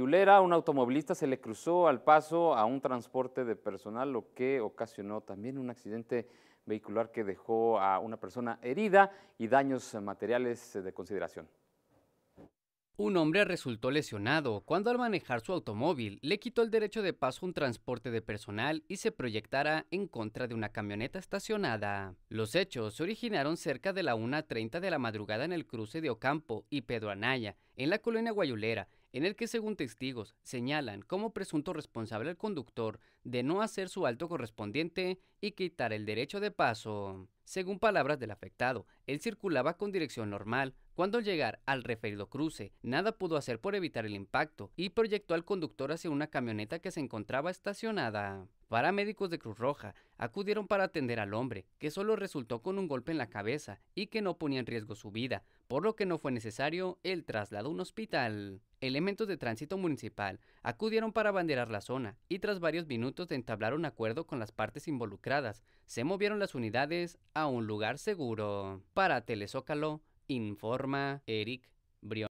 un automovilista se le cruzó al paso a un transporte de personal, lo que ocasionó también un accidente vehicular que dejó a una persona herida y daños materiales de consideración. Un hombre resultó lesionado cuando al manejar su automóvil le quitó el derecho de paso a un transporte de personal y se proyectara en contra de una camioneta estacionada. Los hechos se originaron cerca de la 1.30 de la madrugada en el cruce de Ocampo y Pedro Anaya, en la colonia Guayulera, en el que según testigos señalan como presunto responsable al conductor de no hacer su alto correspondiente y quitar el derecho de paso. Según palabras del afectado, él circulaba con dirección normal. Cuando al llegar al referido cruce, nada pudo hacer por evitar el impacto y proyectó al conductor hacia una camioneta que se encontraba estacionada. Paramédicos de Cruz Roja acudieron para atender al hombre, que solo resultó con un golpe en la cabeza y que no ponía en riesgo su vida, por lo que no fue necesario el traslado a un hospital. Elementos de tránsito municipal acudieron para abanderar la zona y tras varios minutos de entablar un acuerdo con las partes involucradas, se movieron las unidades a un lugar seguro. Para Telezócalo, informa Eric Brion.